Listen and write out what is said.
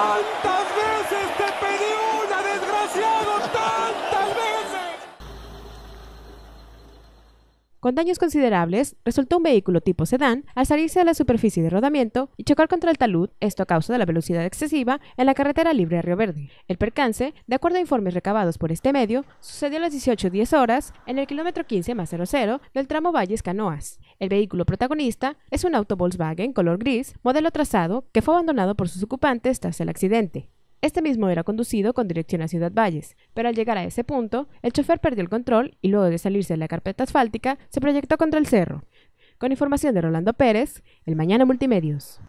una, ¡Tantas veces! Con daños considerables, resultó un vehículo tipo sedán al salirse de la superficie de rodamiento y chocar contra el talud, esto a causa de la velocidad excesiva, en la carretera libre a Río Verde. El percance, de acuerdo a informes recabados por este medio, sucedió a las 18.10 horas en el kilómetro 15 más 00 del tramo Valles Canoas. El vehículo protagonista es un auto Volkswagen color gris, modelo trazado, que fue abandonado por sus ocupantes tras el accidente. Este mismo era conducido con dirección a Ciudad Valles, pero al llegar a ese punto, el chofer perdió el control y luego de salirse de la carpeta asfáltica, se proyectó contra el cerro. Con información de Rolando Pérez, El Mañana Multimedios.